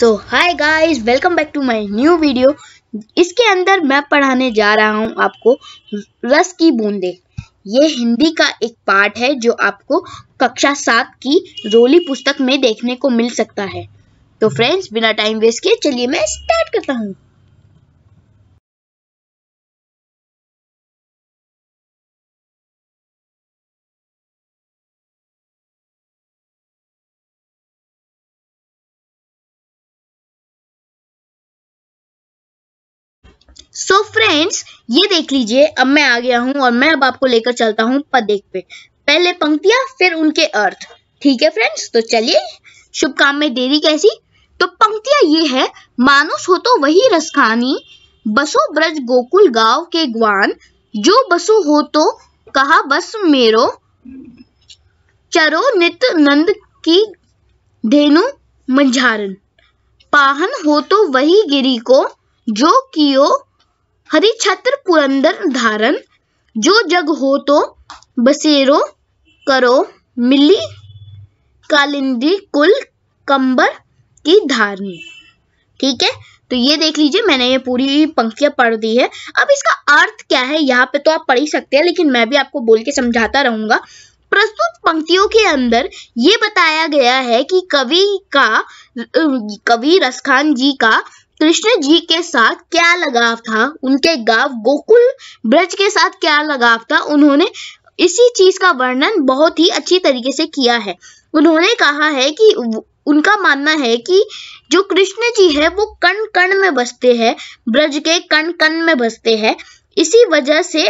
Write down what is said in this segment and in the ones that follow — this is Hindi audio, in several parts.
so hi guys welcome back to my new video इसके अंदर मैं पढ़ाने जा रहा हूँ आपको रस की बूंदे ये हिंदी का एक पार्ट है जो आपको कक्षा सात की रोली पुस्तक में देखने को मिल सकता है तो फ्रेंड्स बिना टाइम वेस्ट किए चलिए मैं स्टार्ट करता हूँ सो so फ्रेंड्स ये देख लीजिए अब मैं आ गया हूं और मैं अब आपको लेकर चलता हूं पदेक पे पहले पंक्तियां फिर उनके अर्थ ठीक है फ्रेंड्स तो चलिए शुभ काम में देरी कैसी तो पंक्तियां ये है मानुस हो तो वही रसखानी बसो ब्रज गोकुल गांव के ग्वान जो बसो हो तो कहा बस मेरो चरो नित नंद की धेनु मंझारन पाहन हो तो वही गिरी को जो कियो हरि छत्र पुरंदर धारण जो जग हो तो बसेरो करो मिली कालिंदी कुल कंबर की धारणी ठीक है तो ये देख लीजिए मैंने ये पूरी पंक्तियां पढ़ दी है अब इसका अर्थ क्या है यहाँ पे तो आप पढ़ ही सकते हैं लेकिन मैं भी आपको बोल के समझाता रहूंगा प्रस्तुत पंक्तियों के अंदर ये बताया गया है कि कवि का कवि रसखान जी का कृष्ण जी के साथ क्या लगाव था उनके गांव गोकुल ब्रज के साथ क्या लगाव था उन्होंने इसी चीज का वर्णन बहुत ही अच्छी तरीके से किया है उन्होंने कहा है कि उनका मानना है कि जो कृष्ण जी है वो कण कण में बसते हैं ब्रज के कण कण में बसते हैं इसी वजह से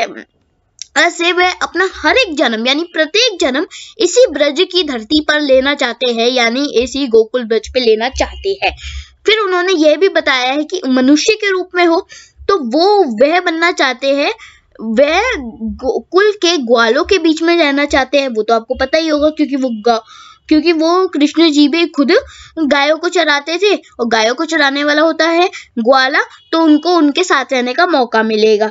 ऐसे वह अपना हर एक जन्म यानी प्रत्येक जन्म इसी ब्रज की धरती पर लेना चाहते हैं यानी इसी गोकुल ब्रज पे लेना चाहते हैं फिर उन्होंने यह भी बताया है कि मनुष्य के रूप में हो तो वो वह बनना चाहते हैं वह कुल के ग्वालों के बीच में रहना चाहते हैं वो तो आपको पता ही होगा क्योंकि वो क्योंकि वो कृष्ण जी भी खुद गायों को चराते थे और गायों को चराने वाला होता है ग्वाला तो उनको उनके साथ रहने का मौका मिलेगा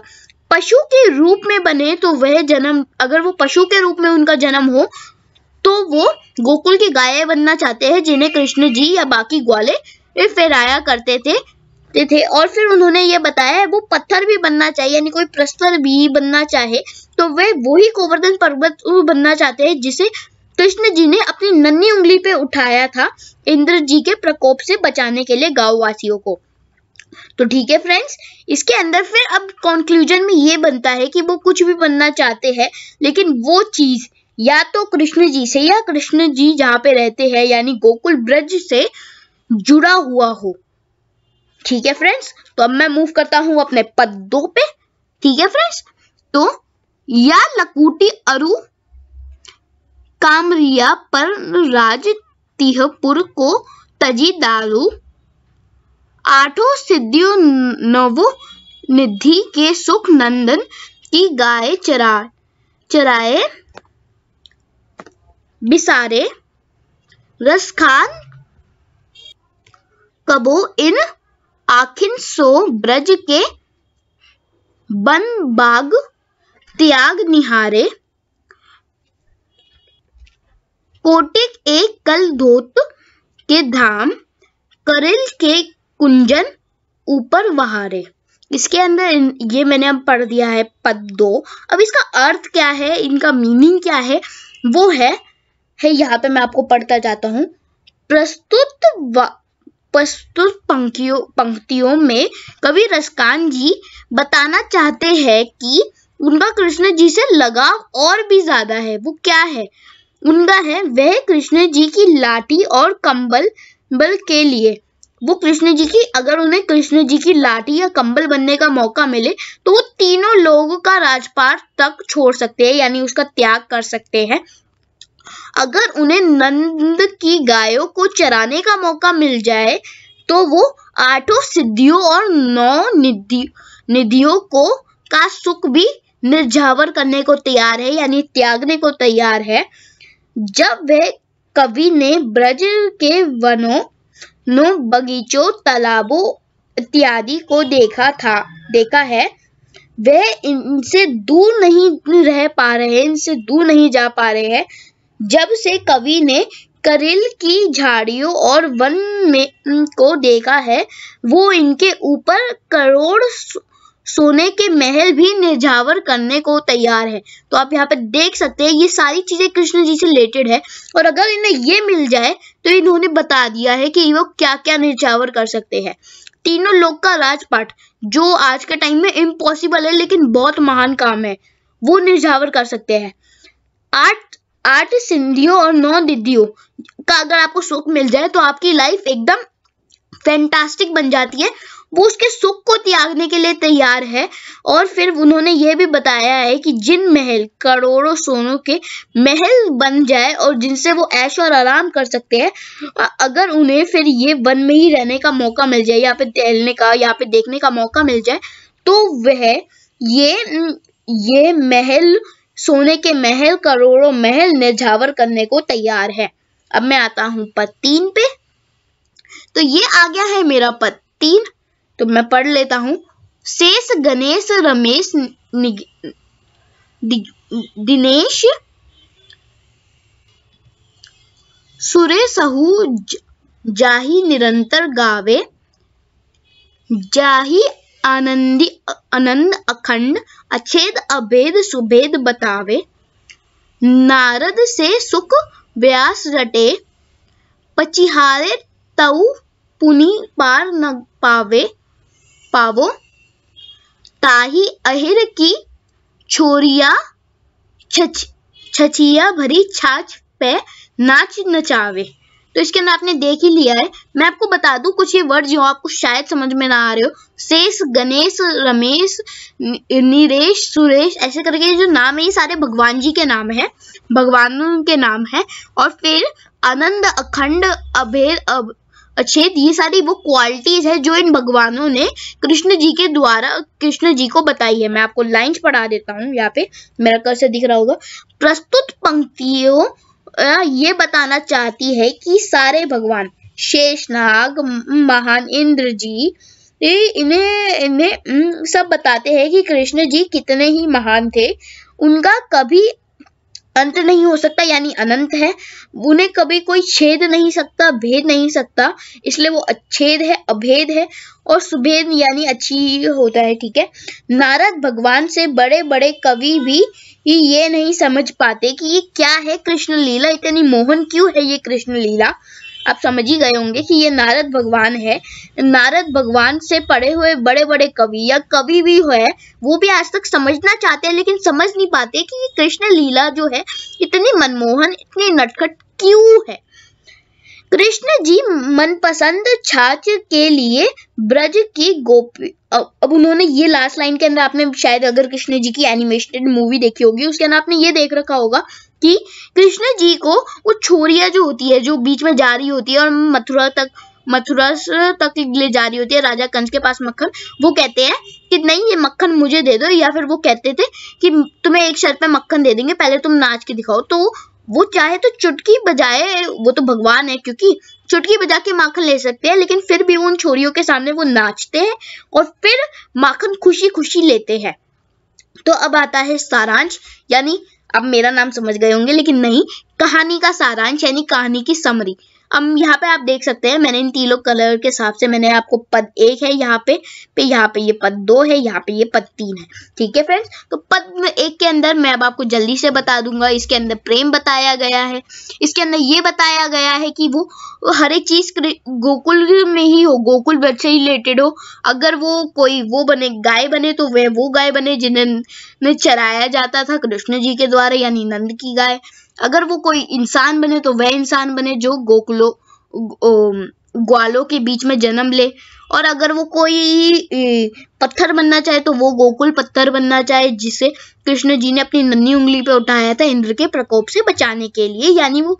पशु के रूप में बने तो वह जन्म अगर वो पशु के रूप में उनका जन्म हो तो वो गोकुल की गाय बनना चाहते हैं जिन्हें कृष्ण जी या बाकी ग्वाले भी फहराया करते थे थे और फिर उन्होंने ये बताया है वो पत्थर भी बनना चाहिए यानी कोई प्रस्तर भी बनना चाहे तो वे वही गोवर्धन पर्वत बनना चाहते हैं जिसे कृष्ण जी ने अपनी नन्ही उंगली पे उठाया था इंद्र जी के प्रकोप से बचाने के लिए गाँव वासियों को तो ठीक है फ्रेंड्स इसके अंदर फिर अब कंक्लूजन में ये बनता है कि वो कुछ भी बनना चाहते हैं लेकिन वो चीज या तो कृष्ण जी से या कृष्ण जी जहाँ पे रहते हैं यानी गोकुल ब्रज से जुड़ा हुआ हो ठीक है फ्रेंड्स तो अब मैं मूव करता हूं अपने पद दो पे ठीक है फ्रेंड्स तो या लकुटी अरु कामरिया पर राज तिहपुर को तजी दारू आठों सिद्धियों नव निधि के सुख नंदन की गाय चरा चराए बिसारे रसखान कबो इन आखिन सो ब्रज के बन बाग त्याग निहारे कोटिक एक कल धोत के धाम करिल के कुंजन ऊपर वहारे इसके अंदर ये मैंने अब पढ़ दिया है पद दो अब इसका अर्थ क्या है इनका मीनिंग क्या है वो है है यहाँ पे मैं आपको पढ़ता जाता हूँ प्रस्तुत प्रस्तुत पंक्तियों पंक्तियों में कवि रसकान जी बताना चाहते हैं कि उनका कृष्ण जी से लगाव और भी ज्यादा है वो क्या है उनका है वह कृष्ण जी की लाठी और कंबल बल के लिए वो कृष्ण जी की अगर उन्हें कृष्ण जी की लाठी या कंबल बनने का मौका मिले तो वो तीनों लोगों का राजपाट तक छोड़ सकते हैं यानी उसका त्याग कर सकते हैं अगर उन्हें नंद की गायों को चराने का मौका मिल जाए तो वो आठों सिद्धियों और नौ निधि निधियों को का सुख भी निर्झावर करने को तैयार है यानी त्यागने को तैयार है जब वह कवि ने ब्रज के वनों नो बगीचों तालाबों इत्यादि को देखा था देखा है वह इनसे दूर नहीं रह पा रहे हैं इनसे दूर नहीं जा पा रहे हैं जब से कवि ने करिल की झाड़ियों और वन में को देखा है वो इनके ऊपर करोड़ सोने के महल भी निर्झावर करने को तैयार है तो आप यहाँ पे देख सकते हैं ये सारी चीजें कृष्ण जी से रिलेटेड है और अगर इन्हें ये मिल जाए तो इन्होंने बता दिया है कि वो क्या क्या निर्झावर कर सकते हैं तीनों लोग का राजपाठ जो आज के टाइम में इम्पॉसिबल है लेकिन बहुत महान काम है वो निर्झावर कर सकते हैं आठ आठ सिंधियों और नौ दीदियों का अगर आपको सुख मिल जाए तो आपकी लाइफ एकदम फैंटास्टिक बन जाती है वो उसके सुख को त्यागने के लिए तैयार है और फिर उन्होंने ये भी बताया है कि जिन महल करोड़ों सोनों के महल बन जाए और जिनसे वो ऐश और आराम कर सकते हैं अगर उन्हें फिर ये वन में ही रहने का मौका मिल जाए या फिर टहलने का या फिर देखने का मौका मिल जाए तो वह ये ये महल सोने के महल करोड़ों महल निझावर करने को तैयार है अब मैं आता हूं पद तीन पे तो ये आ गया है मेरा पद तीन तो मैं पढ़ लेता हूं शेष गणेश रमेश दिनेश सुरे सहु जाही निरंतर गावे जाही आनंदी आनंद अखंड अछेद अभेद सुभेद बतावे नारद से सुख व्यास रटे पचिहारे तव पुनि पार न पावे पावो ताही अहिर की छोरिया छछ छछिया भरी छाछ पे नाच नचावे तो इसके अंदर आपने देख ही लिया है मैं आपको बता दूं कुछ ये वर्ड जो आपको शायद समझ में ना आ रहे हो शेष गणेश रमेश नीरेश सुरेश ऐसे करके जो नाम है ये सारे भगवान जी के नाम है भगवानों के नाम है और फिर आनंद अखंड अभेद अब, अच्छेद ये सारी वो क्वालिटीज है जो इन भगवानों ने कृष्ण जी के द्वारा कृष्ण जी को बताई है मैं आपको लाइंस पढ़ा देता हूँ यहाँ पे मेरा कर्स दिख रहा होगा प्रस्तुत पंक्तियों ये बताना चाहती है कि सारे भगवान शेषनाग महान इंद्र जी इन्हें इन्हें सब बताते हैं कि कृष्ण जी कितने ही महान थे उनका कभी अंत नहीं हो सकता यानी अनंत है उन्हें कभी कोई छेद नहीं सकता भेद नहीं सकता इसलिए वो अच्छेद है अभेद है और सुभेद यानी अच्छी होता है ठीक है नारद भगवान से बड़े बड़े कवि भी ये ये नहीं समझ पाते कि ये क्या है कृष्ण लीला इतनी मोहन क्यों है ये कृष्ण लीला आप समझ ही गए होंगे कि ये नारद भगवान है नारद भगवान से पढ़े हुए बड़े बड़े कवि या कवि भी है वो भी आज तक समझना चाहते हैं लेकिन समझ नहीं पाते कि ये कृष्ण लीला जो है इतनी मनमोहन इतनी नटखट क्यों है कृष्ण जी मनपसंद छात्र के लिए ब्रज की गोपी अब उन्होंने ये लास्ट लाइन के अंदर आपने शायद अगर कृष्ण जी की एनिमेटेड मूवी देखी होगी उसके अंदर आपने ये देख रखा होगा कि कृष्ण जी को वो छोरिया जो होती है जो बीच में जा रही होती है और मथुरा तक मथुरा तक ले जा रही होती है राजा कंस के पास मक्खन वो कहते हैं कि नहीं ये मक्खन मुझे दे दो या फिर वो कहते थे कि तुम्हें एक शर्त पे मक्खन दे देंगे पहले तुम नाच के दिखाओ तो वो चाहे तो चुटकी बजाए वो तो भगवान है क्योंकि चुटकी बजा के माखन ले सकते हैं लेकिन फिर भी उन छोरियों के सामने वो नाचते हैं और फिर माखन खुशी खुशी लेते हैं तो अब आता है सारांश यानी अब मेरा नाम समझ गए होंगे लेकिन नहीं कहानी का सारांश यानी कहानी की समरी अब यहाँ पे आप देख सकते हैं मैंने इन तीनों कलर के हिसाब से मैंने आपको पद एक है यहाँ पे पे यहाँ पे ये पद दो है यहाँ पे ये पद तीन है ठीक है फ्रेंड्स तो पद एक के अंदर मैं अब आपको जल्दी से बता दूंगा इसके अंदर प्रेम बताया गया है इसके अंदर ये बताया गया है कि वो हर एक चीज गोकुल में ही हो गोकुल वर्ड से रिलेटेड हो अगर वो कोई वो बने गाय बने तो वह वो गाय बने जिन्हें चराया जाता था कृष्ण जी के द्वारा यानी नंद की गाय अगर वो कोई इंसान बने तो वह इंसान बने जो गोकुलो ग्वालों के बीच में जन्म ले और अगर वो कोई पत्थर बनना चाहे तो वो गोकुल पत्थर बनना चाहे जिसे कृष्ण जी ने अपनी नन्ही उंगली पे उठाया था इंद्र के प्रकोप से बचाने के लिए यानी वो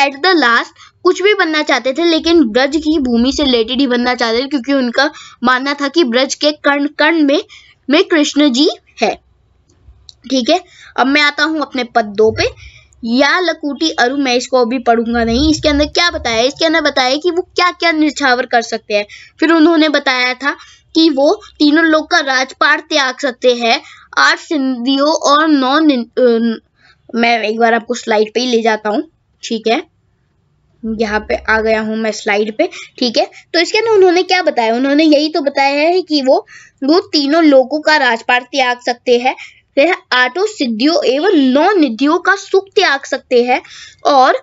एट द लास्ट कुछ भी बनना चाहते थे लेकिन ब्रज की भूमि से रिलेटेड ही बनना चाहते थे क्योंकि उनका मानना था कि ब्रज के कर्ण कर्ण में में कृष्ण जी है ठीक है अब मैं आता हूं अपने पद दो पे या लकूटी अरु मैं इसको अभी पढ़ूंगा नहीं इसके अंदर क्या बताया इसके अंदर बताया कि वो क्या क्या निछावर कर सकते हैं फिर उन्होंने बताया था कि वो तीनों लोग का राजपाट त्याग सकते हैं आठ सिंधियों और नौ मैं एक बार आपको स्लाइड पे ही ले जाता हूँ ठीक है यहाँ पे आ गया हूँ मैं स्लाइड पे ठीक है तो इसके अंदर उन्होंने क्या बताया उन्होंने यही तो बताया है कि वो वो तीनों लोगों का राजपाट त्याग सकते हैं वह आठों सिद्धियों एवं नौ निधियों का सुख त्याग सकते हैं और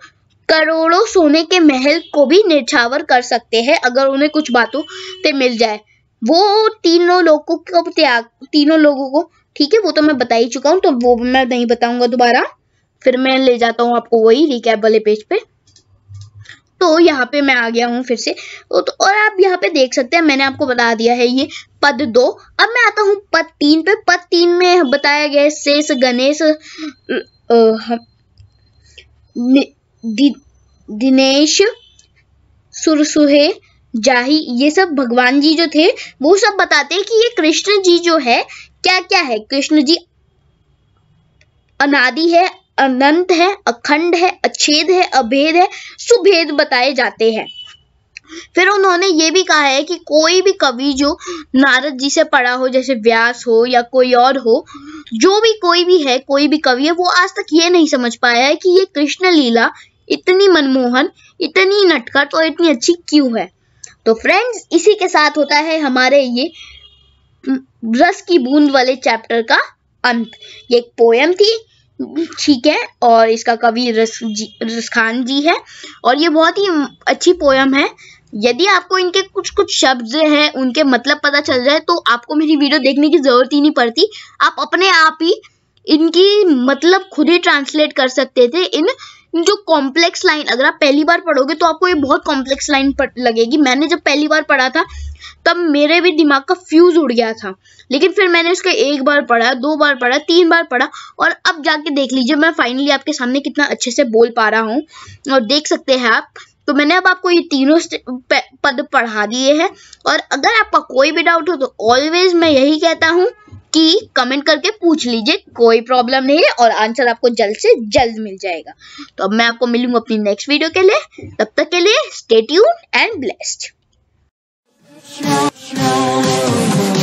करोड़ों सोने के महल को भी निछावर कर सकते हैं अगर उन्हें कुछ बातों से मिल जाए वो तीनों लोगों को त्याग तीनों लोगों को ठीक है वो तो मैं बता ही चुका हूँ तो वो मैं नहीं बताऊंगा दोबारा फिर मैं ले जाता हूँ आपको वही रिकैप वाले पेज पे तो यहाँ पे मैं आ गया हूँ फिर से तो और आप यहाँ पे देख सकते हैं मैंने आपको बता दिया है ये पद दो अब मैं आता हूँ पद तीन पे पद तीन में बताया गया शेष गणेश दिनेश सुरसुहे जाही ये सब भगवान जी जो थे वो सब बताते हैं कि ये कृष्ण जी जो है क्या क्या है कृष्ण जी अनादि है अनंत है अखंड है अच्छेद है अभेद है सुभेद बताए जाते हैं फिर उन्होंने ये भी कहा है कि कोई भी कवि जो नारद जी से पढ़ा हो जैसे व्यास हो या कोई और हो जो भी कोई भी है कोई भी कवि है वो आज तक ये नहीं समझ पाया है कि ये कृष्ण लीला इतनी मनमोहन इतनी नटखट और इतनी अच्छी क्यों है तो फ्रेंड्स इसी के साथ होता है हमारे ये रस की बूंद वाले चैप्टर का अंत ये एक पोयम थी ठीक है और इसका कवि रस जी खान जी है और ये बहुत ही अच्छी पोयम है यदि आपको इनके कुछ कुछ शब्द हैं उनके मतलब पता चल जाए तो आपको मेरी वीडियो देखने की जरूरत ही नहीं पड़ती आप अपने आप ही इनकी मतलब खुद ही ट्रांसलेट कर सकते थे इन जो कॉम्प्लेक्स लाइन अगर आप पहली बार पढ़ोगे तो आपको ये बहुत कॉम्प्लेक्स लाइन लगेगी मैंने जब पहली बार पढ़ा था तब मेरे भी दिमाग का फ्यूज उड़ गया था लेकिन फिर मैंने उसका एक बार पढ़ा दो बार पढ़ा तीन बार पढ़ा और अब जाके देख लीजिए मैं फाइनली आपके सामने कितना अच्छे से बोल पा रहा हूँ और देख सकते हैं आप तो मैंने अब आपको ये तीनों पद पढ़ा दिए हैं और अगर आपका कोई भी डाउट हो तो ऑलवेज मैं यही कहता हूँ की कमेंट करके पूछ लीजिए कोई प्रॉब्लम नहीं है और आंसर आपको जल्द से जल्द मिल जाएगा तो अब मैं आपको मिलूंगा अपनी नेक्स्ट वीडियो के लिए तब तक के लिए स्टेट्यून एंड ब्लेस्ड